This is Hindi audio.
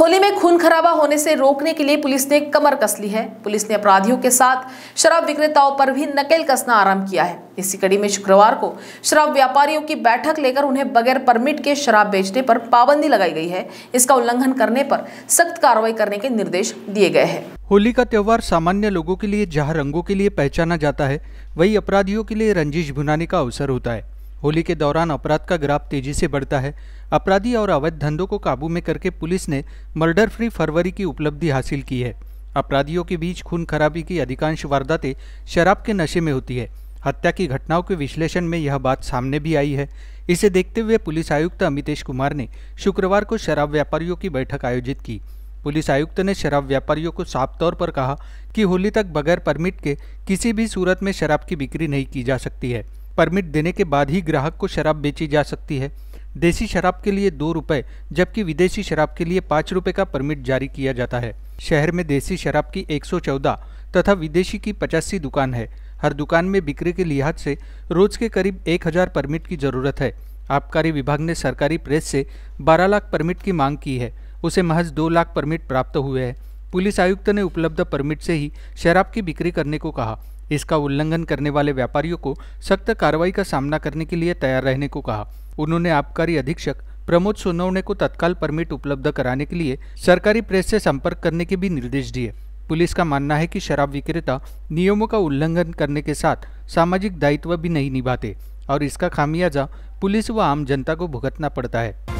होली में खून खराबा होने से रोकने के लिए पुलिस ने कमर कस ली है पुलिस ने अपराधियों के साथ शराब विक्रेताओं पर भी नकेल कसना आरंभ किया है इसी कड़ी में शुक्रवार को शराब व्यापारियों की बैठक लेकर उन्हें बगैर परमिट के शराब बेचने पर पाबंदी लगाई गई है इसका उल्लंघन करने पर सख्त कार्रवाई करने के निर्देश दिए गए हैं होली का त्यौहार सामान्य लोगों के लिए जहाँ रंगों के लिए पहचाना जाता है वही अपराधियों के लिए रंजिश भुनाने का अवसर होता है होली के दौरान अपराध का ग्राफ तेजी से बढ़ता है अपराधी और अवैध धंधों को काबू में करके पुलिस ने मर्डर फ्री फरवरी की उपलब्धि हासिल की है अपराधियों के बीच खून खराबी की अधिकांश वारदातें शराब के नशे में होती है हत्या की घटनाओं के विश्लेषण में यह बात सामने भी आई है इसे देखते हुए पुलिस आयुक्त अमितेश कुमार ने शुक्रवार को शराब व्यापारियों की बैठक आयोजित की पुलिस आयुक्त ने शराब व्यापारियों को साफ तौर पर कहा कि होली तक बगैर परमिट के किसी भी सूरत में शराब की बिक्री नहीं की जा सकती है परमिट देने के बाद ही ग्राहक को शराब बेची जा सकती है देसी शराब के लिए दो रुपए जबकि विदेशी शराब के लिए पाँच रुपये का परमिट जारी किया जाता है शहर में देसी शराब की 114 तथा विदेशी की पचासी दुकान है हर दुकान में बिक्री के लिहाज से रोज के करीब 1000 परमिट की ज़रूरत है आबकारी विभाग ने सरकारी प्रेस से 12 लाख परमिट की मांग की है उसे महज दो लाख परमिट प्राप्त हुए हैं पुलिस आयुक्त ने उपलब्ध परमिट से ही शराब की बिक्री करने को कहा इसका उल्लंघन करने वाले व्यापारियों को सख्त कार्रवाई का सामना करने के लिए तैयार रहने को कहा उन्होंने आबकारी अधीक्षक प्रमोद सोनौने को तत्काल परमिट उपलब्ध कराने के लिए सरकारी प्रेस से संपर्क करने के भी निर्देश दिए पुलिस का मानना है कि शराब विक्रेता नियमों का उल्लंघन करने के साथ सामाजिक दायित्व भी नहीं निभाते और इसका खामियाजा पुलिस व आम जनता को भुगतना पड़ता है